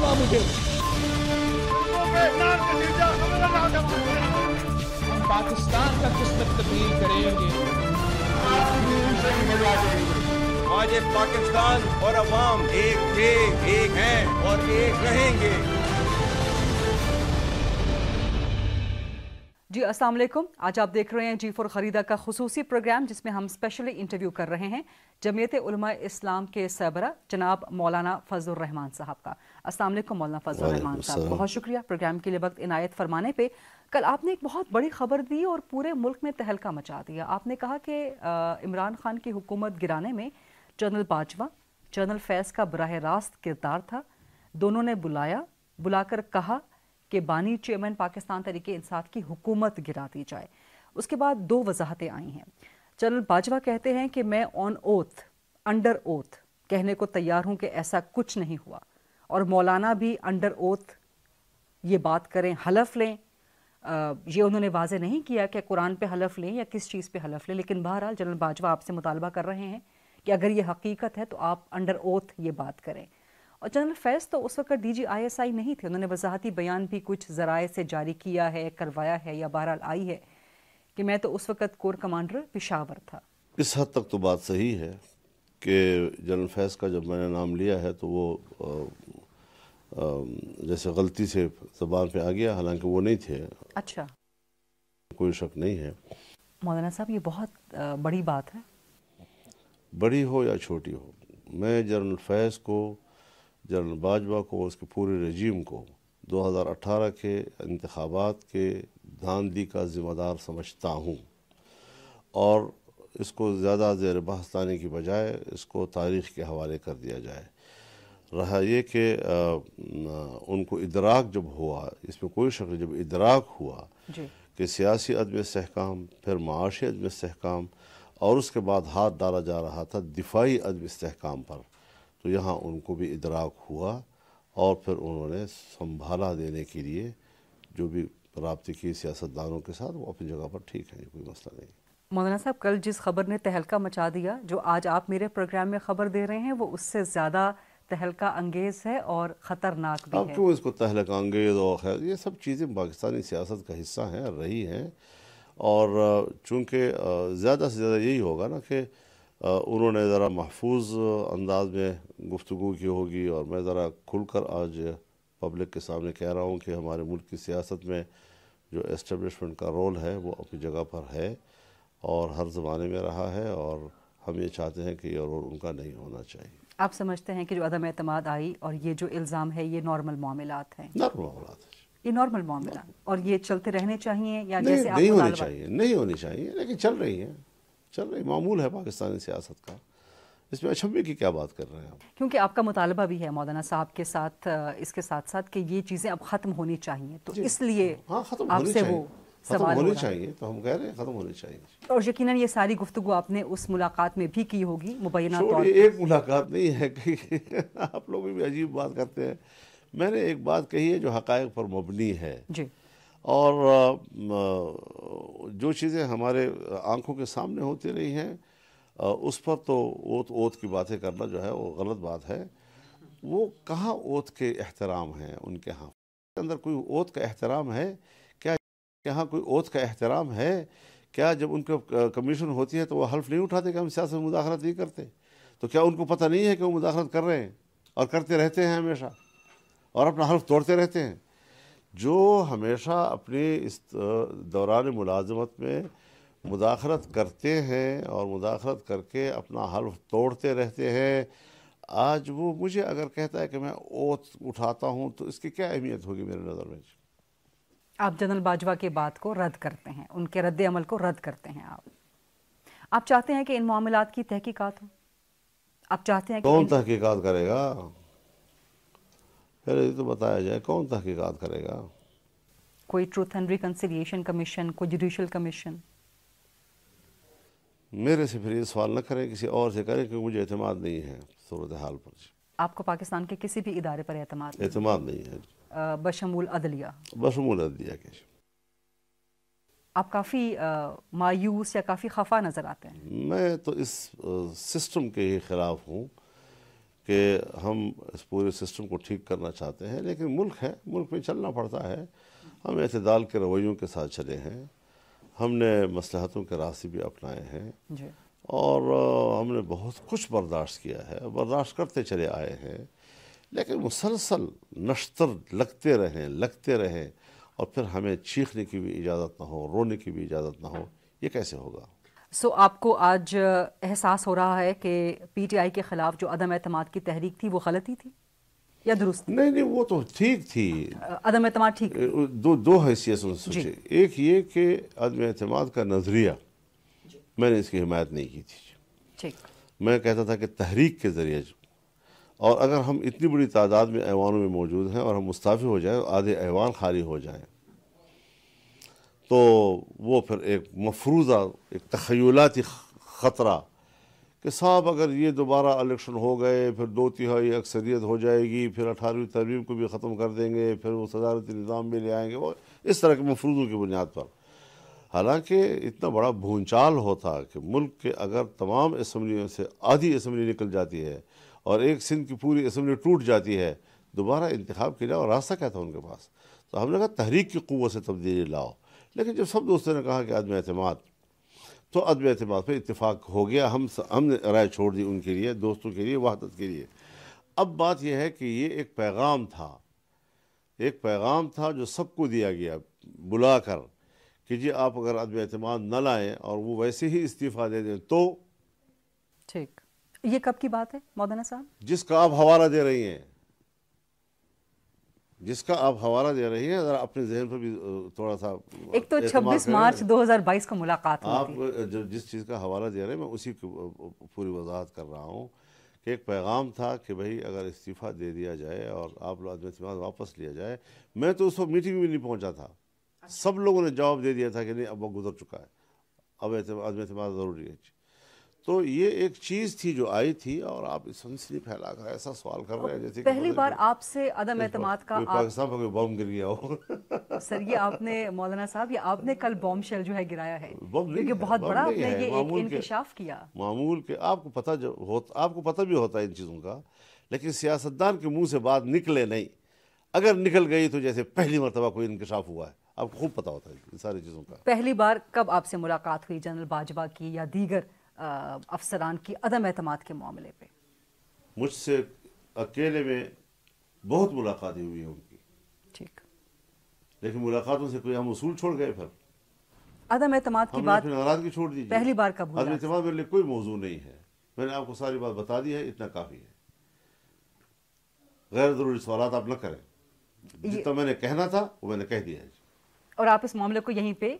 थामा मुझे हम पाकिस्तान का किस तक तब्दील करेंगे आज पाकिस्तान और अवाम एक थे एक हैं और एक रहेंगे जी अस्सलाम वालेकुम आज आप देख रहे हैं जी फोर खरीदा का खसूसी प्रोग्राम जिसमें हम स्पेशली इंटरव्यू कर रहे हैं जमीयत इस्लाम के सरबरा जनाब मौलाना फजल रहमान साहब का असल मौलाना फजल रहमान साहब बहुत शुक्रिया प्रोग्राम के लिए वक्त इनायत फरमाने पे कल आपने एक बहुत बड़ी खबर दी और पूरे मुल्क में तहलका मचा दिया आपने कहा कि इमरान खान की हुकूमत गिराने में जनरल बाजवा जनरल फैज़ का बरह रास्त किरदार था दोनों ने बुलाया बुलाकर कहा कि बानी चेयरमैन पाकिस्तान तरीके इंसाफ की हुकूमत गिरा दी जाए उसके बाद दो वजाहतें आई हैं जनरल बाजवा कहते हैं कि मैं ऑन ओथ अंडर ओथ कहने को तैयार हूं कि ऐसा कुछ नहीं हुआ और मौलाना भी अंडर ओथ ये बात करें हलफ लें आ, ये उन्होंने वाजे नहीं किया कि कुरान पे हलफ लें या किस चीज़ पे हलफ लें लेकिन बहरहाल जनरल बाजवा आपसे मुतालबा कर रहे हैं कि अगर ये हकीकत है तो आप अंडर ओथ ये बात करें और जनरल फैज़ तो उस वक्त D G I S I नहीं थे उन्होंने वजाहती बयान भी कुछ ज़राए से जारी किया है करवाया है या बहरहाल आई है कि मैं तो उस वक्त कोर कमांडर पिशावर था इस हद तक तो बात सही है कि जनरल फैज़ का जब मैंने नाम लिया है तो वो जैसे गलती से जबान पे आ गया हालांकि वो नहीं थे अच्छा कोई शक नहीं है मौलाना साहब ये बहुत बड़ी बात है बड़ी हो या छोटी हो मैं जनरल फैज़ को जनरल बाजवा को उसके पूरे रजीम को 2018 के इंतबात के धांधली का ज़िम्मेदार समझता हूँ और इसको ज़्यादा जेर बहस की बजाय इसको तारीख़ के हवाले कर दिया जाए रहा ये कि उनको इदराक जब हुआ इसमें कोई शक जब इदराक हुआ कि सियासी अदम इसकाम फिर माशी अदम इसकाम और उसके बाद हाथ डाला जा रहा था दिफाई अदम इसकाम पर तो यहाँ उनको भी इदराक हुआ और फिर उन्होंने संभाला देने के लिए जो भी रबते की सियासतदानों के साथ वो अपनी जगह पर ठीक है कोई मसला नहीं मौलाना साहब कल जिस खबर ने तहलका मचा दिया जो आज आप मेरे प्रोग्राम में खबर दे रहे हैं वो उससे ज़्यादा तहलका अंगेज है और ख़तरनाक भी अब क्यों तो इसको तहलका अंगेज और खैर ये सब चीज़ें पाकिस्तानी सियासत का हिस्सा हैं रही हैं और चूँकि ज़्यादा से ज़्यादा यही होगा ना कि उन्होंने ज़रा महफूज अंदाज में गुफ्तु की होगी और मैं ज़रा खुल कर आज पब्लिक के सामने कह रहा हूँ कि हमारे मुल्क की सियासत में जो इस्टबलिशमेंट का रोल है वो अपनी जगह पर है और हर ज़माने में रहा है और हम ये चाहते हैं कि ये रोल उनका नहीं होना चाहिए आप समझते हैं कि जो अदम अतमाद आई और ये जो इल्ज़ाम है ये नॉर्मल मामलात हैं ये नॉर्मल मामला और ये चलते रहने चाहिए या नहीं, जैसे नहीं होने चाहिए नहीं होने चाहिए लेकिन चल रही है चल रही मामूल है पाकिस्तानी सियासत का इसमें अचंभे की क्या बात कर रहे हैं आप क्योंकि आपका मुतालबा भी है मौलाना साहब के साथ इसके साथ साथ कि ये चीज़ें अब ख़त्म होनी चाहिए तो इसलिए हाँ, आपसे वो हाँ, तो सवाल होनी चाहिए तो हम कह रहे हैं खत्म होनी चाहिए और यकीन ये सारी गुफ्तु आपने उस मुलाकात में भी की होगी मुबैना तौर एक मुलाकात नहीं है कि आप लोग भी अजीब बात करते हैं मैंने एक बात कही है जो हक पर मबनी है जी और जो चीज़ें हमारे आंखों के सामने होती रही हैं उस पर तो ओत ओत की बातें करना जो है वो गलत बात है वो कहाँ ओत के एहतराम हैं उनके यहाँ अंदर कोई ओत का एहतराम है यहाँ कोई ओथ का एहतराम है क्या जब उनके कमीशन होती है तो वो हल्फ नहीं उठाते कि हम सियासत में मुदाखलत नहीं करते तो क्या उनको पता नहीं है कि वो मुदाखलत कर रहे हैं और करते रहते हैं हमेशा और अपना हल्फ तोड़ते रहते हैं जो हमेशा अपने इस दौरान मुलाजमत में मुदाखलत करते हैं और मुदाखलत करके अपना हल्फ तोड़ते रहते हैं आज वो मुझे अगर कहता है कि मैं ओत उठाता हूँ तो इसकी क्या अहमियत होगी मेरे नज़र में आप जनरल बाजवा की बात को रद्द करते हैं उनके रद्द अमल को रद्द करते हैं आप आप चाहते हैं कि इन मामला की तहकीकात हो आप चाहते हैं कौन इन... तहकीकात करेगा फिर ये तो बताया जाए कौन तहकीकात करेगा कोई ट्रूथ एंड रिकनसिलियेशन कमीशन कोई जुडिशल कमीशन मेरे से फिर ये सवाल न करें किसी और से करें क्योंकि मुझे अतमाद नहीं है सूरत हाल पर आपको पाकिस्तान के किसी भी इदारे पर अतमाद नहीं है बशमूल अदलिया बशमूल अदलिया के आप काफ़ी मायूस या काफ़ी खफा नज़र आते हैं मैं तो इस सिस्टम के ही ख़िलाफ़ हूँ कि हम इस पूरे सिस्टम को ठीक करना चाहते हैं लेकिन मुल्क है मुल्क में चलना पड़ता है हम अतदाल के रवैयों के साथ चले हैं हमने मसलहतों के रास्ते भी अपनाए हैं और हमने बहुत कुछ बर्दाश्त किया है बर्दाश्त करते चले आए हैं लेकिन मुसलसल नश्तर लगते रहें लगते रहें और फिर हमें चीखने की भी इजाज़त ना हो रोने की भी इजाज़त ना हो ये कैसे होगा सो so, आपको आज एहसास हो रहा है कि पीटीआई के ख़िलाफ़ जो अदम अतमाद की तहरीक थी वो गलती थी या दुरुस्त नहीं नहीं वो तो ठीक थी अदम अतमाद ठीक दो दो हैसियत सोचे एक ये कि अदम अतमाद का नज़रिया मैंने इसकी हिमायत नहीं की थी ठीक मैं कहता था कि तहरीक के ज़रिए और अगर हम इतनी बड़ी तादाद में ऐवानों में मौजूद हैं और हम मुस्ताफ़ी हो जाएँ आधे ऐवान खाली हो जाए तो वो फिर एक मफरूज़ा एक तखयलाती ख़तरा कि साहब अगर ये दोबारा इलेक्शन हो गए फिर दो तिहाई अक्सरियत हो जाएगी फिर अठारहवीं तरवीब को भी ख़त्म कर देंगे फिर वो सदारती निज़ाम भी ले आएंगे वो इस तरह के मफरूज़ों की बुनियाद पर हालांकि इतना बड़ा भूचाल होता कि मुल्क के अगर तमाम इसम्बलियों से आधी इसम्बली निकल जाती है और एक सिंध की पूरी असम्बली टूट जाती है दोबारा इंतखब किया और रास्ता क्या था उनके पास तो हमने कहा तहरीक की क़ुत से तब्दीली लाओ लेकिन जब सब दोस्तों ने कहा कि अदम अतमाद तो अदम अतमाद पर इतफाक़ हो गया हम हमने राय छोड़ दी उनके लिए दोस्तों के लिए वहादत के लिए अब बात यह है कि ये एक पैगाम था एक पैगाम था जो सबको दिया गया बुला कर कि जी आप अगर अदम अतमाद न लाएँ और वो वैसे ही इस्तीफ़ा दे दें तो ठीक ये कब की बात है मौदाना साहब जिसका आप हवाला दे रही हैं जिसका आप हवाला दे रही हैं अगर अपने जहन पर भी थोड़ा सा एक तो 26 मार्च 2022 का मुलाकात आप जो जिस चीज़ का हवाला दे रहे हैं मैं उसी को पूरी वजाहत कर रहा हूँ कि एक पैगाम था कि भाई अगर इस्तीफ़ा दे दिया जाए और आप लोग अदम वापस लिया जाए मैं तो उस वक्त मीटिंग में नहीं पहुँचा था अच्छा। सब लोगों ने जवाब दे दिया था कि नहीं अब वो गुजर चुका है अब अदम ज़रूरी है तो ये एक चीज थी जो आई थी और आप सनसनी फैला कर ऐसा सवाल कर रहे हैं जैसे पहली बार आपसे अदम एतम का पाकिस्तान पर कोई बम गिर गया हो सर ये आपने मौलाना साहब ये आपने कल बॉम्ब शेल जो है गिराया है क्योंकि बहुत बड़ा आपने ये इंकशाफ किया मामूल के आपको पता जो हो आपको पता भी होता है इन चीज़ों का लेकिन सियासतदान के मुँह से बात निकले नहीं अगर निकल गई तो जैसे पहली मरतबा कोई इंकशाफ हुआ है आपको खूब पता होता है इन सारी चीज़ों का पहली बार कब आपसे मुलाकात हुई जनरल बाजवा की या दीगर अफसरान की अदम अहतम के मामले पे मुझसे अकेले में बहुत मुलाकातें हुई हैं उनकी ठीक लेकिन मुलाकातों से कोई हम उसूल छोड़ गए फिर अदम अहतमाद की बात नाराजगी छोड़ दी पहली बार कब अदम अहतमाद मेरे लिए कोई मौजू नहीं है मैंने आपको सारी बात बता दी है इतना काफ़ी है गैर ज़रूरी सवाल आप न करें जितना मैंने कहना था वो मैंने कह दिया है और आप इस मामले को यहीं पे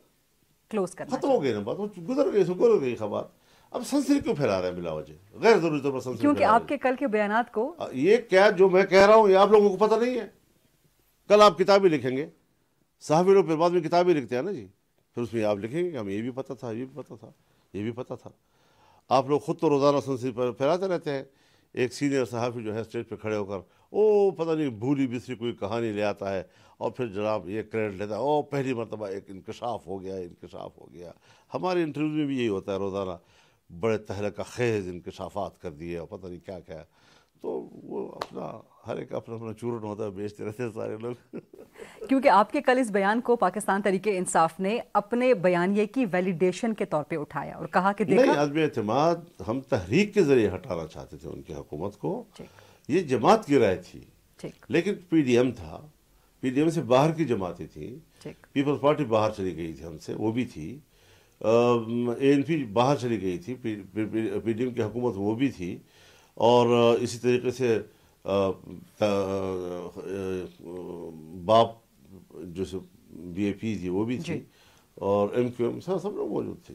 क्लोज करना खत्म हो ना बात गुजर गई गुजर गई खबर अब सनसनी क्यों फैला रहे हैं मिला वजह गैर जरूरी तौर पर सनसनी क्योंकि आपके कल के बयान को ये क्या जो मैं कह रहा हूँ ये आप लोगों को पता नहीं है कल आप किताबें लिखेंगे साहबी लोग फिर बाद में किताबें लिखते हैं ना जी फिर उसमें आप लिखेंगे हमें ये भी पता था ये भी पता था ये भी पता था आप लोग खुद तो रोज़ाना सनसनी पर फैलाते रहते हैं एक सीनियर सहाफ़ी जो है स्टेज पर खड़े होकर ओ पता नहीं भूली बिसरी कोई कहानी ले आता है और फिर जनाब ये क्रेडिट लेता है ओ पहली मरतबा एक इंकशाफ हो गया इंकशाफ हो गया हमारे इंटरव्यू में भी यही होता है रोज़ाना बड़े का खेज इनकशाफात कर दिए और पता नहीं क्या क्या तो वो अपना हर एक अपना अपना चूरण होता है बेचते रहते हैं सारे लोग क्योंकि आपके कल इस बयान को पाकिस्तान तरीके इंसाफ ने अपने बयानिए की वैलिडेशन के तौर पे उठाया और कहा कि देखा नहीं आदमी अहतम हम तहरीक के जरिए हटाना चाहते थे उनकी हुकूमत को ये जमात की राय थी लेकिन एम था एम से बाहर की जमातें थी पीपल्स पार्टी बाहर चली गई थी हमसे वो भी थी ए एन पी बाहर चली गई थी पी डी एम की हुकूमत वो भी थी और इसी तरीके से बाप जो बी ए पी थी वो भी थी और एम क्यू एम सब सब लोग मौजूद थे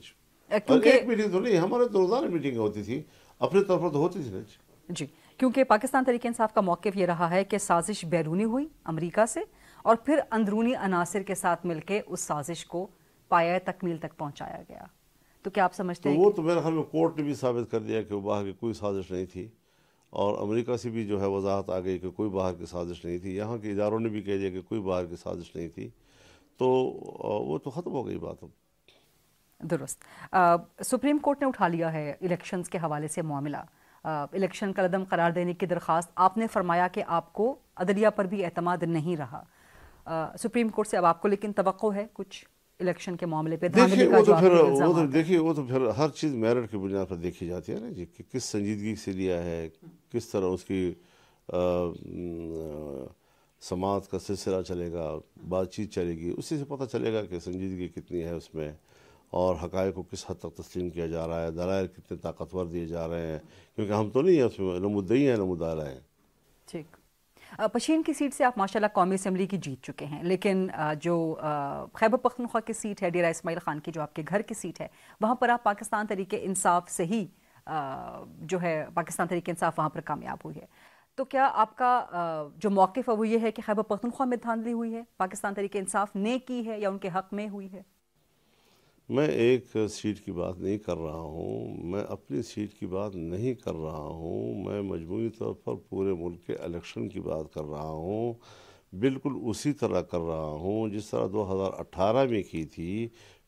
एक मीटिंग तो नहीं हमारे तो रोजाना मीटिंग होती थी अपने तौर पर तो होती थी ना जी क्योंकि पाकिस्तान तरीके इंसाफ का मौक़ ये रहा है कि साजिश बैरूनी हुई अमरीका से और फिर अंदरूनी अनासर के साथ मिलकर उस साजिश को વાયર તકમીલ તક પહોંચाया ગયા તો કે આપ સમજે તો વો તો બરહાલ કોર્ટ ને ભી સાબિત કર દિયા કે બાહર કે કોઈ સાજિશ નહીં થી ઓર અમેરિકા સે ભી જો હે વઝહત આ ગઈ કે કોઈ બાહર કે સાજિશ નહીં થી યહા કે ઇજારાને ભી કહે દે કે કોઈ બાહર કે સાજિશ નહીં થી તો વો તો ખતમ હો ગઈ બાત હમ درست સુપ્રીમ કોર્ટ ને ઉઠા લિયા હે ઇલેક્શન્સ કે હવાલ સે મુામલા ઇલેક્શન કલદમ કરાર દેને કી દરખાસ્ત આપને ફરમાયા કે આપકો અદાલત પર ભી એતમાદ નહીં રહા સુપ્રીમ કોર્ટ સે અબ આપકો લેકિન તવક્કો હે કુછ इलेक्शन के मामले पे देखिए वो तो फिर वो तो देखिए वो तो फिर हर चीज़ मेरिट की बुनियाद पर देखी जाती है ना जी कि किस संजीदगी से लिया है किस तरह उसकी समाज का सिलसिला चलेगा बातचीत चलेगी उसी से पता चलेगा कि संजीदगी कितनी है उसमें और हक़ को किस हद तक तस्लीम किया जा रहा है दलाइल कितने ताकतवर दिए जा रहे हैं क्योंकि हम तो नहीं हैं उसमें नमोदई हैं नमुदारा हैं ठीक पशीन की सीट से आप माशाल्लाह कौमी असम्बली की जीत चुके हैं लेकिन जो खैबर पख्तनख्वा की सीट है डेरा इसमाइल ख़ान की जो आपके घर की सीट है वहाँ पर आप पाकिस्तान तरीके इंसाफ से ही जो है पाकिस्तान तरीके इंसाफ वहाँ पर कामयाब हुई है तो क्या आपका जो मौक़ है वो ये है कि खैबर पख्तनख्वा में धांधली हुई है पाकिस्तान तरीके इंसाफ ने की है या उनके हक़ में हुई है मैं एक सीट की बात नहीं कर रहा हूँ मैं अपनी सीट की बात नहीं कर रहा हूँ मैं मजमू तौर पर पूरे मुल्क के इलेक्शन की बात कर रहा हूँ बिल्कुल उसी तरह कर रहा हूँ जिस तरह 2018 में की थी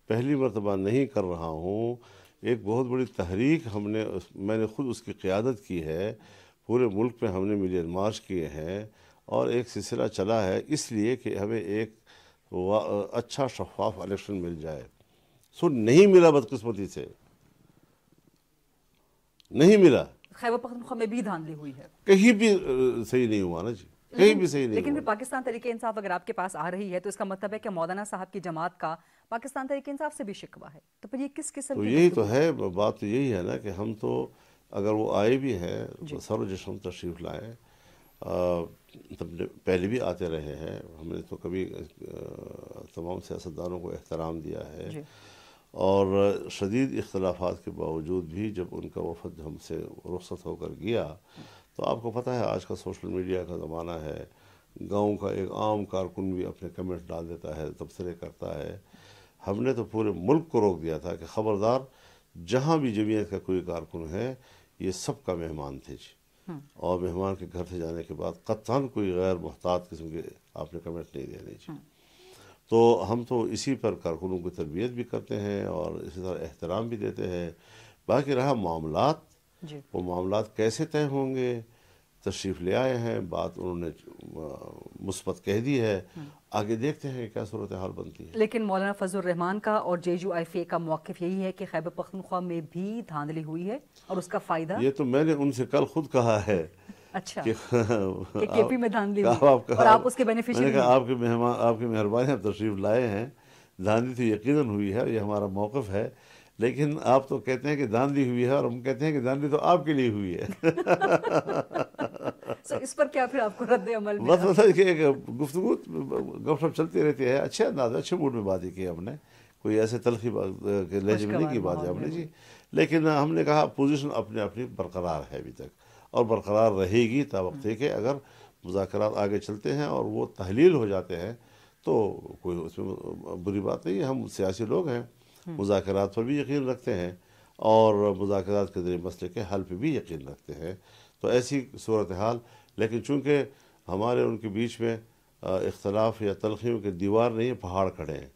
पहली मरतबा नहीं कर रहा हूँ एक बहुत बड़ी तहरीक हमने मैंने ख़ुद उसकी क़्यादत की है पूरे मुल्क में हमने मिलियन मार्च किए हैं और एक सिलसिला चला है इसलिए कि हमें एक अच्छा शफाफ इलेक्शन मिल जाए सो नहीं मिला बदकिस्मती से नहीं मिला खैबर पख्तनख्वा में भी धांधली हुई है कहीं भी सही नहीं हुआ ना जी कहीं भी सही नहीं लेकिन फिर पाकिस्तान तरीके इंसाफ अगर आपके पास आ रही है तो इसका मतलब है कि मौलाना साहब की जमात का पाकिस्तान तरीके इंसाफ से भी शिकवा है तो फिर ये किस किस्म तो यही तो है बात तो यही है ना कि हम तो अगर वो आए भी हैं तो सर जश्न तशरीफ लाए पहले भी आते रहे हैं हमने तो कभी तमाम सियासतदानों को एहतराम दिया है और शदीद इख्लाफा के बावजूद भी जब उनका वफद हमसे रुखसत होकर गया तो आपको पता है आज का सोशल मीडिया का ज़माना है गाँव का एक आम कारकुन भी अपने कमेंट्स डाल देता है तबसरे करता है हमने तो पूरे मुल्क को रोक दिया था कि ख़बरदार जहाँ भी जमीयत का कोई कारकुन है ये सब का मेहमान थे जी हम्म। और मेहमान के घर से जाने के बाद कत्तान कोई गैर मुहतात किस्म के आपने कमेंट नहीं देने जी हम्म। तो हम तो इसी पर कारकुनों की तरबियत भी करते हैं और इसी तरह एहतराम भी देते हैं बाकी रहा मामला वो मामला कैसे तय होंगे तशरीफ़ ले आए हैं बात उन्होंने मुस्बत कह दी है हम्म। आगे देखते हैं क्या सूरत हाल बनती है लेकिन मौलाना फजल रहमान का और जे यू आई फी ए का मौक़ यही है कि खैबर पख्तनख्वा में भी धांधली हुई है और उसका फ़ायदा ये तो मैंने उनसे कल खुद कहा है अच्छा कि आपके मेहमान आपकी मेहरबानी आप तशरीफ लाए हैं धांधली तो यकीन हुई है ये हमारा मौकफ है लेकिन आप तो कहते हैं कि धांधली हुई है और हम कहते हैं कि धांधली तो आपके लिए हुई है इस पर क्या फिर आपको रद्द अमल बस मतलब गुफ्तु गपशप चलती रहती है अच्छा, अच्छे अंदाज अच्छे मूड में बात की हमने कोई ऐसे तलखी लहजे में नहीं की बात है हमने जी लेकिन हमने कहा पोजीशन अपने अपनी बरकरार है अभी तक और बरकरार रहेगी तब के हम्म। अगर मुजाकर आगे चलते हैं और वो तहलील हो जाते हैं तो कोई उसमें बुरी बात नहीं है हम सियासी लोग हैं हम्म। मुजाकर पर भी यकीन रखते हैं और मुजाकर के जरिए मसले के हल पर भी यकीन रखते हैं तो ऐसी सूरत हाल लेकिन चूँकि हमारे उनके बीच में इख्तलाफ या तलखियों के दीवार नहीं है पहाड़ खड़े हैं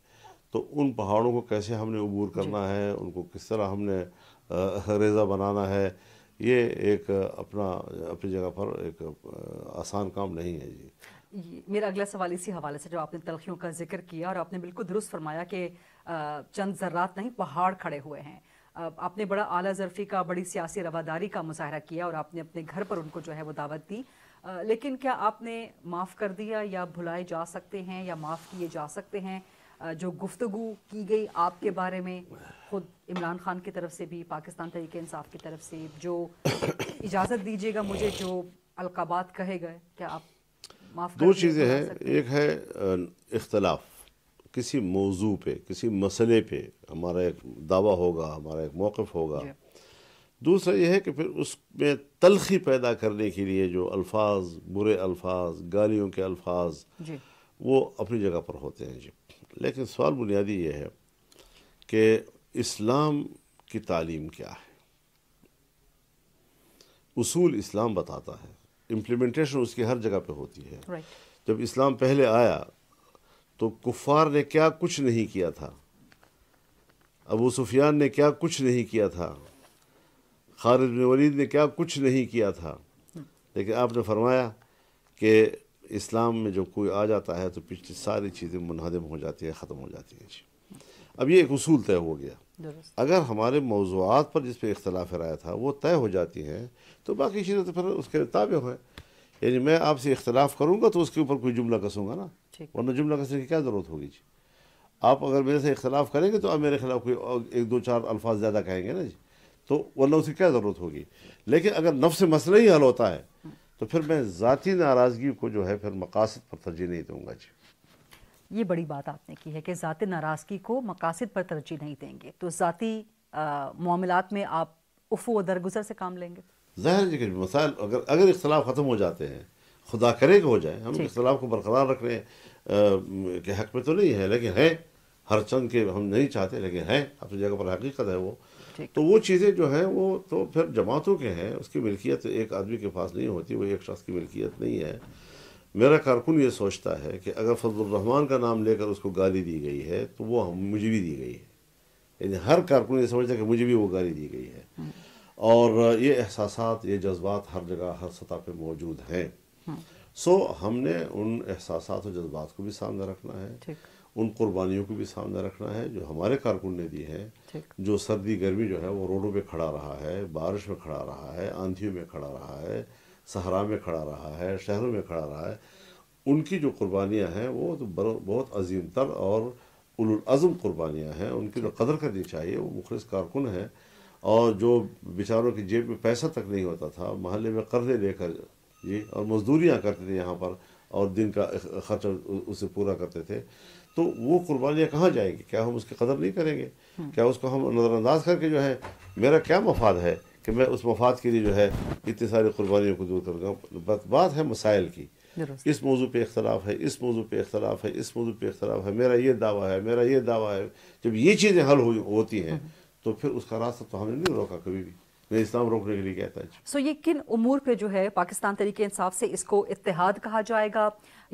तो उन पहाड़ों को कैसे हमने अबूर करना है उनको किस तरह हमने रेज़ा बनाना है ये एक अपना अपनी जगह पर एक आसान काम नहीं है जी मेरा अगला सवाल इसी हवाले से जो आपने तलखियों का जिक्र किया और आपने बिल्कुल दुरुस्त फरमाया कि चंद जर्रात नहीं पहाड़ खड़े हुए हैं आपने बड़ा आला जरफी का बड़ी सियासी रवादारी का मुजाहरा किया और आपने अपने घर पर उनको जो है वो दावत दी लेकिन क्या आपने माफ़ कर दिया या भुलाए जा सकते हैं या माफ़ किए जा सकते हैं जो गुफ्तगु की गई आपके बारे में खुद इमरान खान की तरफ से भी पाकिस्तान तरीके इंसाफ की तरफ से जो इजाज़त दीजिएगा मुझे जो अलकाबात कहे गए क्या आप माफ दो चीज़ें हैं एक है इख्तलाफ किसी मौजू पे किसी मसले पे हमारा एक दावा होगा हमारा एक मौक़ होगा दूसरा यह है कि फिर उसमें तलखी पैदा करने के लिए जो अल्फाज बुरे अल्फाज गालियों के अल्फाज वो अपनी जगह पर होते हैं जी लेकिन सवाल बुनियादी ये है कि इस्लाम की तालीम क्या है उसूल इस्लाम बताता है इम्प्लीमेंटेशन उसकी हर जगह पे होती है right. जब इस्लाम पहले आया तो कुफ़ार ने क्या कुछ नहीं किया था अबू सुफियान ने क्या कुछ नहीं किया था खालिद वलीद ने क्या कुछ नहीं किया था hmm. लेकिन आपने फरमाया कि इस्लाम में जब कोई आ जाता है तो पिछली सारी चीज़ें मुनहदम हो जाती है ख़त्म हो जाती हैं जी अब ये एक असूल तय हो गया अगर हमारे मौजूद पर जिस पर इख्तलाफ राय था वो तय हो जाती हैं तो बाकी चीज़ें तो फिर उसके ताबे हैं यानी मैं आपसे इख्तलाफ करूँगा तो उसके ऊपर कोई जुमला कसूँगा ना वरना जुमला कसने की क्या ज़रूरत होगी जी आप अगर मेरे से इख्तलाफ करेंगे तो आप मेरे खिलाफ कोई एक दो चार अल्फाज ज़्यादा कहेंगे ना जी तो वरना उसकी क्या ज़रूरत होगी लेकिन अगर नफ्स मसला ही हल होता है तो फिर मैं ज़ाती नाराज़गी को जो है फिर मकासद पर तरजीह नहीं दूँगा जी ये बड़ी बात आपने की है कि ज़ाती नाराज़गी को मकासद पर तरजीह नहीं देंगे तो ज़ाती मामलात में आप उफो दरगुजर से काम लेंगे जहर जी मसाइल अगर अगर इख्तलाफ ख़त्म हो जाते हैं खुदा करे कि हो जाए हम इख्तलाफ को बरकरार रखने के हक में तो नहीं है लेकिन हैं हर चंद के हम नहीं चाहते लेकिन हैं अपनी जगह पर हकीकत है वो तो वो चीज़ें जो हैं वो तो फिर जमातों के हैं उसकी मिल्कियत एक आदमी के पास नहीं होती वो एक शख्स की मिल्कियत नहीं है मेरा कारकुन ये सोचता है कि अगर फजलरहमान का नाम लेकर उसको गाली दी गई है तो वो हम मुझे भी दी गई है यानी हर कारकुन ये समझता है कि मुझे भी वो गाली दी गई है हम्म। और ये एहसास ये जज्बात हर जगह हर सतह पर मौजूद हैं हम्म। सो हमने उन एहसास और जज्बात को भी सामने रखना है उन कुर्बानियों को भी सामने रखना है जो हमारे कारकुन ने दी हैं जो सर्दी गर्मी जो है वो रोडों पे खड़ा रहा है बारिश में खड़ा रहा है आंधियों में खड़ा रहा है सहरा में खड़ा रहा है शहरों में खड़ा रहा है उनकी जो कुर्बानियाँ हैं वो तो बहुत अजीम तर और उलम कुर्बानियाँ हैं उनकी जो कदर करनी चाहिए वो मुखलिस कारकुन हैं और जो बेचारों की जेब में पैसा तक नहीं होता था महल में कर्जे लेकर ये और मजदूरियाँ करते थे यहाँ पर और दिन का खर्चा उसे पूरा करते थे तो वो कुर्बानियाँ कहाँ जाएंगी क्या हम उसकी कदर नहीं करेंगे क्या उसको हम नज़रअंदाज करके जो है मेरा क्या मफाद है कि मैं उस मफाद के लिए जो है इतनी सारी कुर्बानियों को दूर करूँगा बात है मसाइल की इस मौजू पे इख्तलाफ है इस मौजू पे इख्तलाफ है इस मौजू पे इख्तलाफ है मेरा ये दावा है मेरा ये दावा है जब ये चीज़ें हल हो, होती हैं तो फिर उसका रास्ता तो हमने नहीं रोका कभी भी मैं इस्लाम रोकने के लिए कहता है सो so, ये किन उमूर पे जो है पाकिस्तान तरीके इंसाफ से इसको इतिहाद कहा जाएगा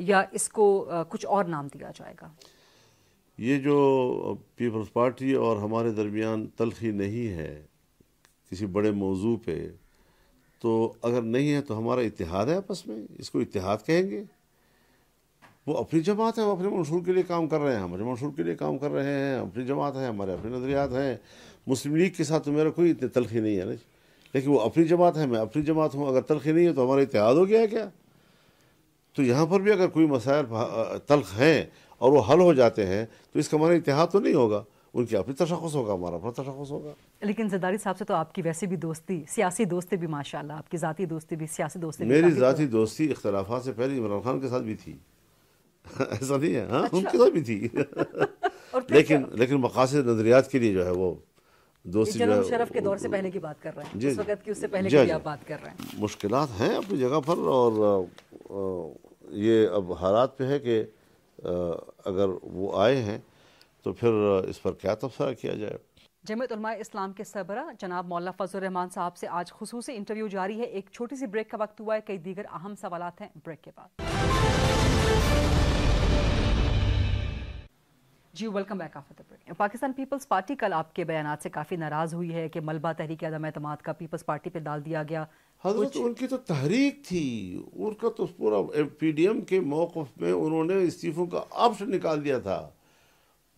या इसको कुछ और नाम दिया जाएगा ये जो पीपल्स पार्टी और हमारे दरमियान तलखी नहीं है किसी बड़े मौजू पे तो अगर नहीं है तो हमारा इतिहाद है आपस में इसको इतिहाद कहेंगे वो अपनी जमात है वो अपने मंसूर के लिए काम कर रहे हैं हमारे मंसूर के लिए काम कर रहे हैं अपनी जमात है हमारे अपने नजरियात हैं मुस्लिम लीग के साथ तो मेरा कोई इतनी तलखी नहीं है ना लेकिन वो अपनी जमात है मैं अपनी जमात हूँ अगर तलखी नहीं है तो हमारा इतिहाद हो गया क्या तो यहाँ पर भी अगर कोई मसायल तलख हैं और वो हल हो जाते हैं तो इसका हमारा इतिहाद तो नहीं होगा उनकी अपनी तशखस होगा हमारा अपना तशखस होगा लेकिन जरदारी साहब से तो आपकी वैसे भी दोस्ती सियासी दोस्ती भी माशाल्लाह आपकी ज़ाती दोस्ती भी सियासी दोस्ती मेरी ज़ाती तो- दोस्ती इख्तलाफ से पहले इमरान खान के साथ भी थी ऐसा नहीं है हाँ अच्छा। उनके साथ भी थी लेकिन लेकिन मकासद नजरियात के लिए जो है वो दोस्ती जो शरफ के दौर से पहले की बात कर रहे हैं जिस वक्त की उससे पहले की बात कर रहे हैं मुश्किलात हैं अपनी जगह पर और ये अब हालात पे है कि अगर वो आए हैं तो फिर इस पर क्या तबसरा किया जाए जमत उलमा इस्लाम के सरबरा जनाब मौला फजल रहमान साहब से आज खसूस इंटरव्यू जारी है एक छोटी सी ब्रेक का वक्त हुआ है कई दीगर अहम सवाल हैं ब्रेक के बाद जी welcome back after break Pakistan People's Party कल आपके बयान से काफ़ी नाराज़ हुई है कि मलबा तहरीक अदम अहतम का पीपल्स पार्टी पर डाल दिया गया हजरत उनकी तो तहरीक थी उनका तो पूरा पी डी एम के मौकफ में उन्होंने इस्तीफ़ों का ऑप्शन निकाल दिया था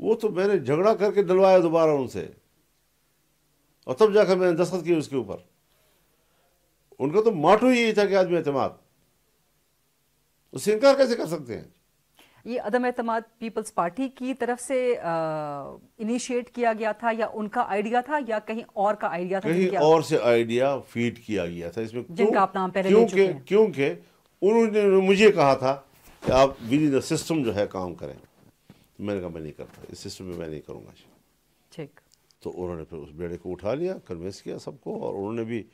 वो तो मैंने झगड़ा करके डलवाया दोबारा उनसे और तब जाकर मैंने दस्खत किए उसके ऊपर उनका तो माटो यही था कि आदमी अतमाद उससे इनकार कैसे कर सकते हैं ये अदम अतमाद पीपल्स पार्टी की तरफ से इनिशिएट किया गया था या उनका आइडिया था या कहीं और का आइडिया था कहीं और से आइडिया फीड किया गया था इसमें जिनका आप नाम पहले क्योंकि क्योंकि उन्होंने मुझे कहा था कि आप विद द सिस्टम जो है काम करें मैंने कहा मैं नहीं करता इस सिस्टम में मैं नहीं करूँगा ठीक तो उन्होंने फिर उस बेड़े को उठा लिया कन्विंस किया सबको और उन्होंने भी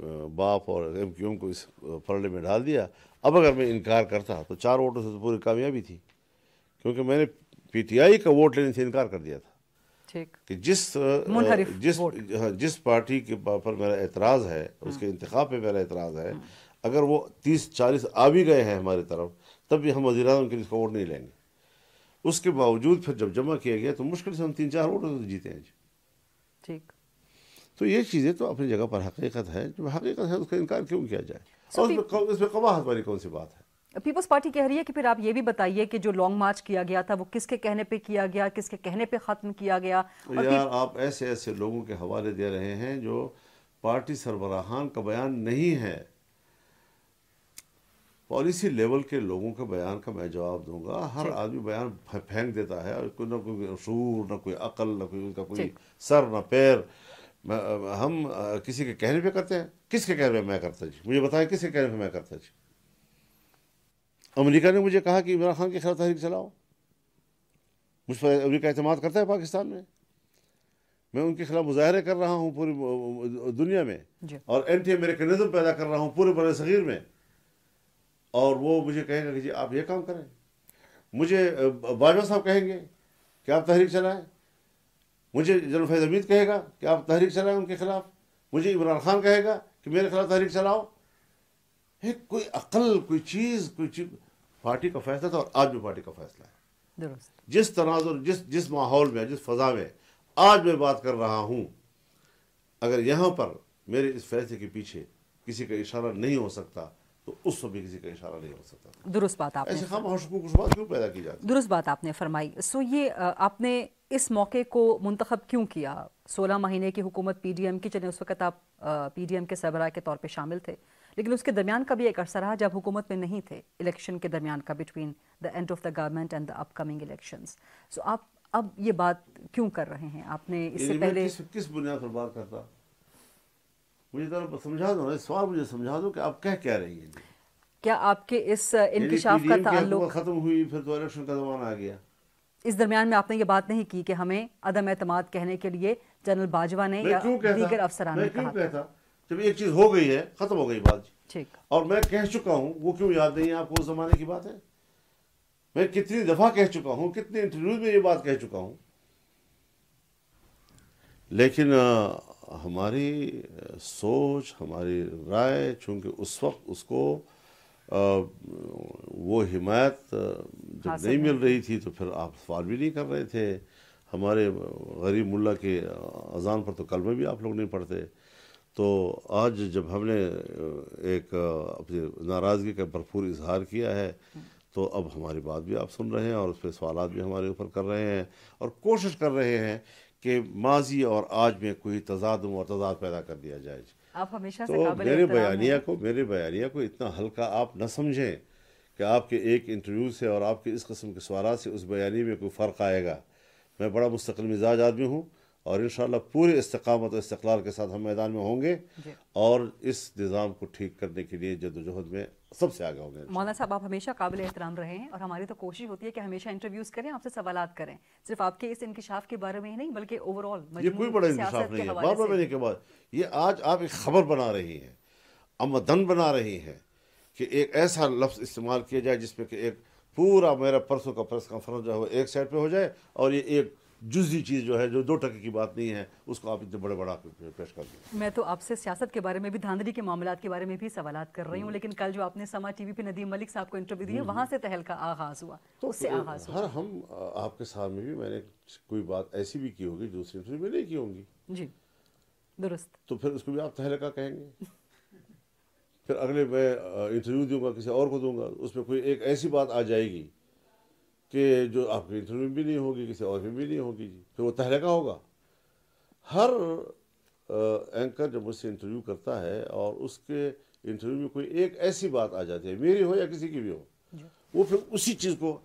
बाप और एम क्यू एम को इस फरड़े में डाल दिया अब अगर मैं इनकार करता तो चार वोटों से तो पूरी कामयाबी थी क्योंकि मैंने पीटीआई का वोट लेने से इनकार कर दिया था कि जिस जिस हाँ, जिस पार्टी के पर मेरा एतराज़ है हम्म। उसके इंतखा पे मेरा एतराज़ है हम्म। अगर वो तीस चालीस आ भी गए हैं हमारी तरफ तब भी हम वजीर अजम के लिए वोट नहीं लेंगे उसके बावजूद फिर जब जमा किया गया तो मुश्किल से हम तीन चार वोट जीते हैं जी ठीक तो ये चीज़ें तो अपनी जगह पर हकीकत है जब हकीकत है तो उसका इनकार क्यों किया जाए और उसमें इसमें वाली कौन सी बात है पीपल्स पार्टी कह रही है कि फिर आप ये भी बताइए कि जो लॉन्ग मार्च किया गया था वो किसके कहने पे किया गया किसके कहने पे ख़त्म किया गया तो और यार आप ऐसे ऐसे लोगों के हवाले दे रहे हैं जो पार्टी सरबराहान का बयान नहीं है पॉलिसी लेवल के लोगों के बयान का मैं जवाब दूंगा हर आदमी बयान फेंक देता है कोई ना कोई शूर ना कोई अकल ना कोई उनका कोई सर ना पैर हम किसी के कहने पे करते हैं किसके कहने पे मैं करता जी मुझे बताएं किसके कहने पे मैं करता जी अमेरिका ने मुझे कहा कि इमरान खान के खिलाफ तहरीक चलाओ मुझ पर अमरीका अहतमाद करता है पाकिस्तान में मैं उनके खिलाफ मुजाहरे कर रहा हूँ पूरी दुनिया में और एंटी अमेरिकनिज्म पैदा कर रहा हूँ पूरे बर सग़ीर में और वो मुझे कहेगा कि जी आप ये काम करें मुझे बाजवा साहब कहेंगे कि आप तहरीक चलाएं मुझे जनरल फैज हमीद कहेगा कि आप तहरीक चलाएं उनके खिलाफ मुझे इमरान खान कहेगा कि मेरे खिलाफ तहरीक चलाओ एक कोई अकल कोई चीज़ कोई चीज पार्टी का फैसला था और आज भी पार्टी का फैसला है जिस और जिस जिस माहौल में जिस फजा में आज मैं बात कर रहा हूँ अगर यहाँ पर मेरे इस फैसले के पीछे किसी का इशारा नहीं हो सकता तो उस समय किसी का इशारा नहीं हो सकता दुरुस्त बात आपने ऐसे हम खुशबात क्यों पैदा की जाती दुरुस्त बात आपने फरमाई सो ये आपने इस मौके को मुंतखब क्यों किया सोलह महीने की हुकूमत पी डी एम की चले उस वक्त आप पी डी एम के सरबरा के तौर पर शामिल थे लेकिन उसके दरमियान का भी एक अरसा रहा जब हुकूमत में नहीं थे इलेक्शन के दरमियान का between the end of the government and the upcoming election so आप अब ये बात क्यों कर रहे हैं आपने इससे पहले किस, किस बुनियाद पर बात करता मुझे जरा तो समझा दो ना सवाल मुझे समझा दो कि आप क्या कह रही हैं क्या आपके इस इंकशाफ का ताल्लुक खत्म हुई फिर तो इलेक्शन का जमाना आ गया इस दरमियान में आपने ये बात नहीं की कि हमें अदम एतमाद कहने के लिए जनरल बाजवा ने या दीगर अफसरान ने कहा कहता जब एक चीज हो गई है खत्म हो गई बात ठीक और मैं कह चुका हूँ वो क्यों याद नहीं है आपको उस जमाने की बात है मैं कितनी दफा कह चुका हूँ कितने इंटरव्यू में ये बात कह चुका हूँ लेकिन हमारी सोच हमारी राय चूँकि उस वक्त उसको आ, वो हिमायत जब हाँ नहीं मिल रही थी तो फिर आप सवाल भी नहीं कर रहे थे हमारे गरीब मुल्ला के अजान पर तो कल में भी आप लोग नहीं पढ़ते तो आज जब हमने एक अपनी नाराज़गी का भरपूर इजहार किया है तो अब हमारी बात भी आप सुन रहे हैं और उस पर सवाल भी हमारे ऊपर कर रहे हैं और कोशिश कर रहे हैं कि माजी और आज में कोई तजादम और तजाद पैदा कर दिया जाए आप हमेशा तो से मेरे बयानिया को मेरे बयानिया को इतना हल्का आप न समझें कि आपके एक इंटरव्यू से और आपके इस कस्म के सवाल से उस बयानी में कोई फ़र्क आएगा मैं बड़ा मुस्तकिल मिजाज आदमी हूँ और इन पूरे इस्तकामत और इस्तलाल के साथ हम मैदान में होंगे और इस निज़ाम को ठीक करने के लिए जदोजहद में सबसे आगे हो गए मौलाना साहब आप हमेशा काबिल एहतराम रहे हैं और हमारी तो कोशिश होती है कि हमेशा इंटरव्यूज करें आपसे सवाल करें सिर्फ आपके इस इंकशाफ के बारे में ही नहीं बल्कि ओवरऑल ये कोई बड़ा इंकशाफ नहीं है बारह महीने के बाद ये आज आप एक खबर बना रही हैं अमदन बना रही हैं कि एक ऐसा लफ्ज़ इस्तेमाल किया जाए जिसमें कि एक पूरा मेरा परसों का प्रेस कॉन्फ्रेंस जो है एक साइड पर हो जाए और ये एक जुजी चीज़ जो है जो दो टके की बात नहीं है उसको आप इतने बड़े बड़ा पेश कर दें मैं तो आपसे सियासत के बारे में भी धांधली के मामला के बारे में भी सवाल कर रही हूँ हम्म। लेकिन कल जो आपने समा टीवी पे नदीम मलिक साहब को इंटरव्यू दिया हम्म। वहाँ से तहल का आगाज़ हुआ तो उससे आगाज़ हुआ हम आपके सामने भी मैंने कोई बात ऐसी भी की होगी दूसरे इंटरव्यू में नहीं की होंगी जी दुरुस्त तो फिर उसको भी आप तहलका कहेंगे फिर अगले मैं इंटरव्यू दूंगा किसी और को दूंगा उसमें कोई एक ऐसी बात आ जाएगी कि जो आपके इंटरव्यू भी नहीं होगी किसी और में भी नहीं होगी जी फिर तो वो तहलका होगा हर आ, एंकर जब मुझसे इंटरव्यू करता है और उसके इंटरव्यू में कोई एक ऐसी बात आ जाती है मेरी हो या किसी की भी हो वो फिर उसी चीज़ को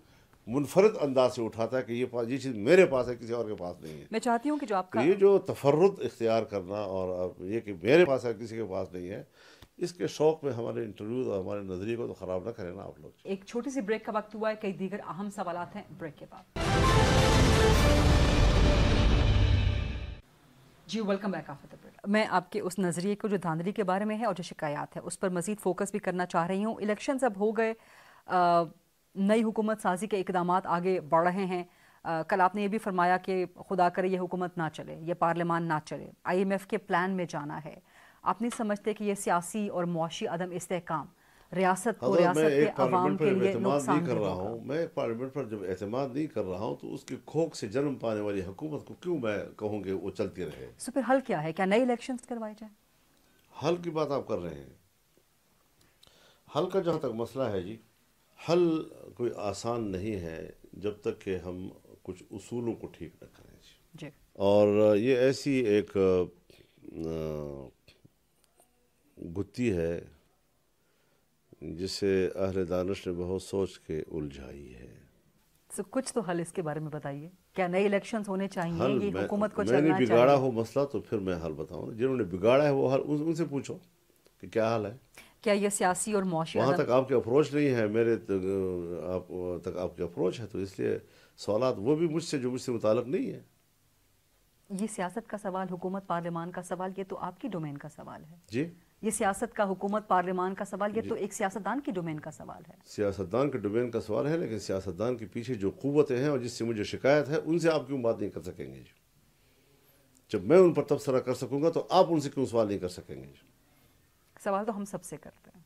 मुनफरद अंदाज से उठाता है कि ये पास ये चीज़ मेरे पास है किसी और के पास नहीं है मैं चाहती हूँ कि जो आपका तो ये जो तफरद इख्तियार करना और ये कि मेरे पास है किसी के पास नहीं है इसके शौक में हमारे इंटरव्यू और हमारे नजरिए को तो खराब ना करें ना आप लोग एक छोटी सी ब्रेक का वक्त हुआ है कई दीगर अहम सवाल हैं ब्रेक के बाद जी वेलकम बैक आफ्टर मैं आपके उस नज़रिए को जो धांधली के बारे में है और जो शिकायत है उस पर मजीद फोकस भी करना चाह रही हूँ इलेक्शन अब हो गए नई हुकूमत साजी के इकदाम आगे बढ़ रहे हैं आ, कल आपने ये भी फरमाया कि खुदा करे ये हुकूमत ना चले ये पार्लियामान ना चले आईएमएफ के प्लान में जाना है आप नहीं समझते कि ये सियासी और मुआशी अदम इस्तेकाम रियासत को रियासत के अवाम के लिए नुकसान कर रहा हूँ मैं पार्लियामेंट पर जब अहतमाद नहीं कर रहा हूँ तो उसके खोख से जन्म पाने वाली हुकूमत को क्यों मैं कहूँगी वो चलती रहे सो फिर हल क्या है क्या नए इलेक्शन करवाए जाए हल की बात आप कर रहे हैं हल का जहाँ तक मसला है जी हल कोई आसान नहीं है जब तक कि हम कुछ उसूलों को ठीक न करें जी और ये ऐसी एक गुत्ती है जिसे अहल दानश ने बहुत सोच के उलझाई है तो कुछ तो हल इसके बारे में बताइए क्या नए इलेक्शन होने चाहिए ये हुकूमत को मैंने बिगाड़ा हो मसला तो फिर मैं हल बताऊँ जिन्होंने बिगाड़ा है वो हल उन, उनसे पूछो कि क्या हाल है क्या ये सियासी और मुआशी वहाँ तक आपके अप्रोच नहीं है मेरे तक, आप तक आपके अप्रोच है तो इसलिए सवाल वो भी मुझसे जो मुझसे मुतल नहीं है ये सियासत का सवाल हुकूमत पार्लियामान का सवाल ये तो आपकी डोमेन का सवाल है जी ये सियासत का हुकूमत पार्लियामान का सवाल ये तो एक सियासतदान की डोमेन का सवाल है सियासतदान के डोमेन का सवाल है लेकिन सियासतदान के पीछे जो कुतें हैं और जिससे मुझे शिकायत है उनसे आप क्यों बात नहीं कर सकेंगे जी जब मैं उन पर तबसरा कर सकूंगा तो आप उनसे क्यों सवाल नहीं कर सकेंगे जी सवाल तो हम सबसे करते हैं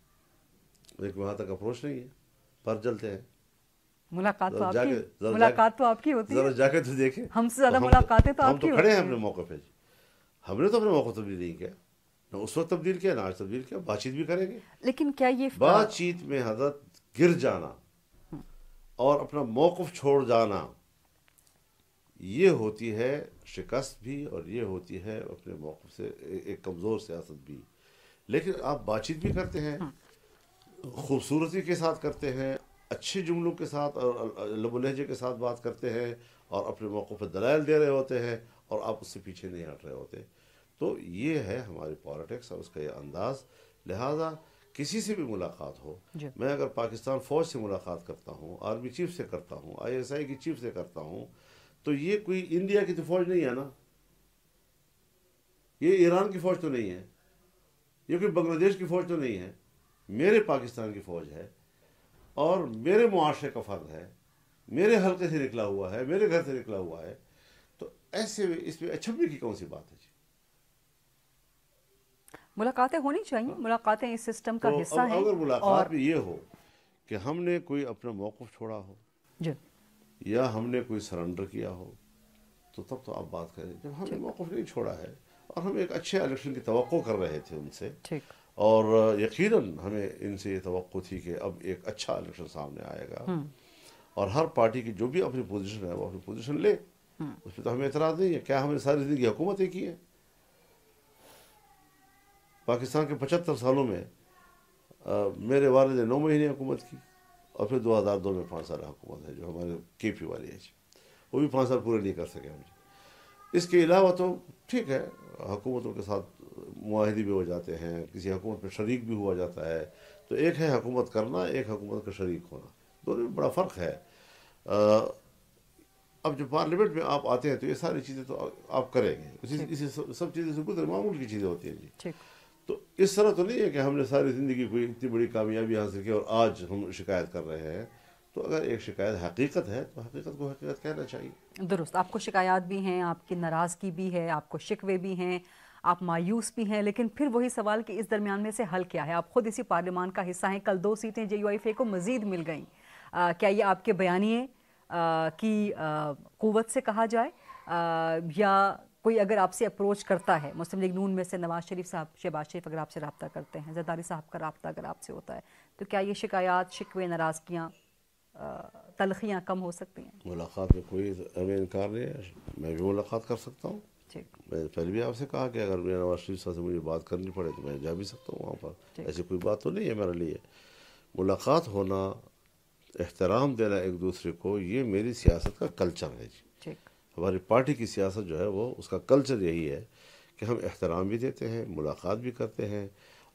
लेकिन वहाँ तक अप्रोच नहीं है पर चलते हैं मुलाकात तो आपकी मुलाकात तो आपकी होती है जाके तो देखें हमसे ज़्यादा तो मुलाकातें तो आपकी तो खड़े हैं अपने मौके पर हमने तो अपने मौके तो भी नहीं किया ना उस वक्त तब्दील किया ना आज तब्दील किया बातचीत भी करेंगे लेकिन क्या ये बातचीत में हजरत गिर जाना हम्म। और अपना मौकफ छोड़ जाना ये होती है शिकस्त भी और ये होती है अपने मौक़ से एक कमज़ोर सियासत भी लेकिन आप बातचीत भी करते हैं हम्म। खूबसूरती के साथ करते हैं अच्छे जुमलों के साथ और लबुलहजे के साथ बात करते हैं और अपने मौक़ों पर दलाल दे रहे होते हैं और आप उससे पीछे नहीं हट रहे होते तो ये है हमारी पॉलिटिक्स और उसका ये अंदाज लिहाजा किसी से भी मुलाकात हो मैं अगर पाकिस्तान फ़ौज से मुलाकात करता हूँ आर्मी चीफ से करता हूँ आईएसआई की चीफ से करता हूँ तो ये कोई इंडिया की तो फौज नहीं है ना ये ईरान की फौज तो नहीं है ये कोई बांग्लादेश की फौज तो नहीं है मेरे पाकिस्तान की फौज है और मेरे मुआरे का फ़र्द है मेरे हल्के से निकला हुआ है मेरे घर से निकला हुआ है तो ऐसे इसमें अछबे अच्छा, की कौन सी बात है जी मुलाकातें होनी चाहिए मुलाकातें इस सिस्टम का तो हिस्सा है अगर मुलाकात और... ये हो कि हमने कोई अपना मौकफ छोड़ा हो या हमने कोई सरेंडर किया हो तो तब तो आप बात करें जब हमने मौकफ नहीं छोड़ा है और हम एक अच्छे इलेक्शन की तो कर रहे थे उनसे ठीक और यकीनन हमें इनसे ये तो थी कि अब एक अच्छा इलेक्शन सामने आएगा हम्म। और हर पार्टी की जो भी अपनी पोजीशन है वो अपनी पोजीशन ले हम्म। उस पर तो हमें एतराज़ नहीं है क्या हमने सारी ज़िंदगी हुकूमतें की हैं पाकिस्तान के पचहत्तर सालों में आ, मेरे वालद ने नौ महीने हुकूमत की और फिर दो हज़ार दो में पाँच साल हुकूमत है जो हमारे के पी वाली है वो भी पाँच साल पूरे नहीं कर सके मुझे इसके अलावा तो ठीक है हुकूमतों के साथ माहदे भी हो जाते हैं किसी हुकूमत में शरीक भी हुआ जाता है तो एक है हुकूमत करना एक हुकूमत का शरीक होना दोनों में बड़ा फ़र्क है आ, अब जब पार्लियामेंट में आप आते हैं तो ये सारी चीज़ें तो आप करेंगे इसी इसी सब चीज़ें से गुजर मामूल की चीज़ें होती हैं जी तो इस तरह तो नहीं है कि हमने सारी ज़िंदगी कोई इतनी बड़ी कामयाबी हासिल की और आज हम शिकायत कर रहे हैं तो अगर एक शिकायत हकीकत है तो हकीकत को हकीकत कहना चाहिए दुरुस्त आपको शिकायत भी हैं आपकी नाराज़गी भी है आपको शिकवे भी हैं आप मायूस भी हैं लेकिन फिर वही सवाल कि इस दरमियान में से हल क्या है आप खुद इसी पार्लियमान का हिस्सा हैं कल दो सीटें जे यू आई फे को मज़ीद मिल गई क्या ये आपके बयानी की क़वत से कहा जाए आ, या कोई अगर आपसे अप्रोच करता है मुस्लिम लीग नून में से नवाज शरीफ साहब शहबाज शरीफ अगर आपसे रबता करते हैं जरदारी साहब का रबता अगर आपसे होता है तो क्या ये शिकायत शिकवे नाराज़गियाँ तलखियाँ कम हो सकती हैं मुलाकात में कोई हमें इनकार नहीं है मैं भी मुलाकात कर सकता हूँ मैं पहले भी आपसे कहा कि अगर मैं नवाज शरीफ साहब से मुझे बात करनी पड़े तो मैं जा भी सकता हूँ वहाँ पर ऐसी कोई बात तो नहीं है मेरे लिए मुलाकात होना एहतराम देना एक दूसरे को ये मेरी सियासत का कल्चर है जी हमारी पार्टी की सियासत जो है वो उसका कल्चर यही है कि हम एहतराम भी देते हैं मुलाकात भी करते हैं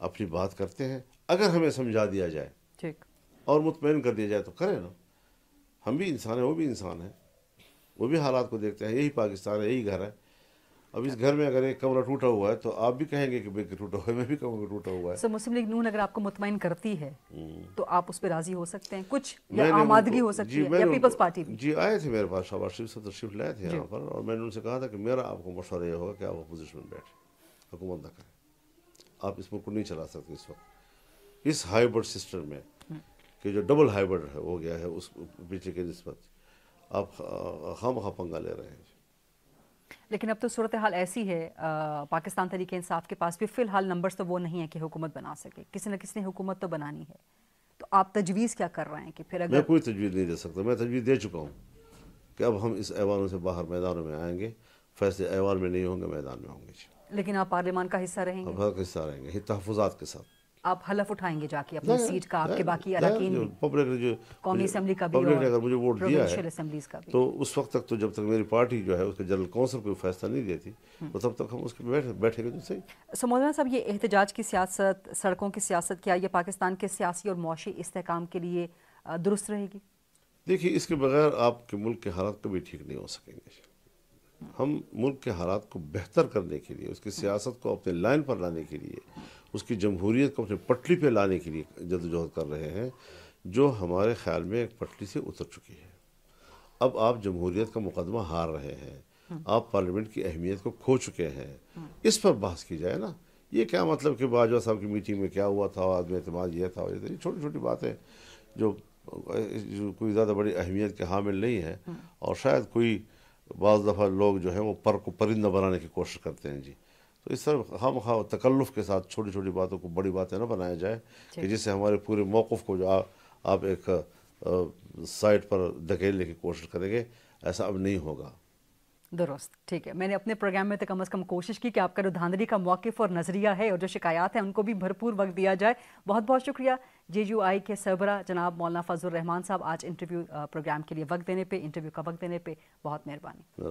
अपनी बात करते हैं अगर हमें समझा दिया जाए ठीक और मुतमिन कर दिया जाए तो करें ना हम भी इंसान हैं वो भी इंसान हैं वो भी हालात को देखते हैं यही पाकिस्तान है यही घर है अब इस घर में अगर एक कमरा टूटा हुआ है तो आप भी कहेंगे कि भाई टूटा हुआ है मैं भी कहूँगा टूटा हुआ है सर मुस्लिम लीग नून अगर आपको मुतमिन करती है हम्म। तो आप उस पर राजी हो सकते हैं कुछ आमादगी हो सकती है या पीपल्स पार्टी जी आए थे मेरे पास शहबाज शरीफ सदर शरीफ लाए थे यहाँ पर और मैंने उनसे कहा था कि मेरा आपको मशवरा यह होगा कि आप अपोजिशन में बैठे हुकूमत ना करें आप इस मुल्क नहीं चला सकते इस वक्त इस हाइब्रिड सिस्टम में हम्म। कि जो डबल हाइब्रिड हो गया है उस पीछे के नस्बत आप हम खा पंगा ले रहे हैं लेकिन अब तो सूरत हाल ऐसी है आ, पाकिस्तान तरीके इंसाफ के पास भी फ़िलहाल नंबर्स तो वो नहीं है कि हुकूमत बना सके किसी न किसी ने हुकूमत तो बनानी है तो आप तजवीज़ क्या कर रहे हैं कि फिर अगर मैं कोई तजवीज़ नहीं दे सकता मैं तजवीज़ दे चुका हूँ कि अब हम इस ऐवानों से बाहर मैदानों में आएंगे फैसले ऐवान में नहीं होंगे मैदान में होंगे लेकिन आप पार्लियमान का हिस्सा रहेंगे हिस्सा रहेंगे तहफात के साथ आप हलफ उठाएंगे जाके अपनी सीट का आपके बाकी अरकान पब्लिक जो कौमी असम्बली का भी अगर मुझे वोट दिया है तो उस वक्त तक तो जब तक मेरी पार्टी जो है उसके जनरल काउंसिल कोई फैसला नहीं देती हम्म। तो तब तक हम उसके बैठ बैठेंगे तो सही सो मौलाना साहब ये एहतजाज की सियासत सड़कों की सियासत क्या ये पाकिस्तान के सियासी और मुशी इसकाम के लिए दुरुस्त रहेगी देखिए इसके बगैर आपके मुल्क के हालात कभी ठीक नहीं हो सकेंगे हम मुल्क के हालात को बेहतर करने के लिए उसकी सियासत को अपने लाइन पर लाने के लिए उसकी जमहूरीत को अपनी पटली पर लाने के लिए जदोजहद कर रहे हैं जो हमारे ख्याल में एक पटली से उतर चुकी है अब आप जमहूरीत का मुकदमा हार रहे हैं आप पार्लियामेंट की अहमियत को खो चुके हैं इस पर बहस की जाए ना ये क्या मतलब कि बाजवा साहब की मीटिंग में क्या हुआ था आदमी अहतम यह था तो ये छोटी छोटी बातें जो कोई ज़्यादा बड़ी अहमियत के हामिल नहीं है और शायद कोई बज़ दफ़ा लोग जो है वो पर को परिंदा बनाने की कोशिश करते हैं जी तो इस तरह खाम खा तकल्लुफ़ के साथ छोटी छोटी बातों को बड़ी बातें ना बनाया जाए कि जिससे हमारे पूरे मौक़ को जो आ, आप एक साइट पर धकेलने की कोशिश करेंगे ऐसा अब नहीं होगा दुरुस्त ठीक है मैंने अपने प्रोग्राम में तो कम अज़ कम कोशिश की कि आपका जो धांधली का मौक़ और नज़रिया है और जो शिकायत है उनको भी भरपूर वक्त दिया जाए बहुत बहुत शुक्रिया जे यू आई के सरबरा जनाब मौलाना फजल रहमान साहब आज इंटरव्यू प्रोग्राम के लिए वक्त देने पे इंटरव्यू का वक्त देने पे बहुत मेहरबानी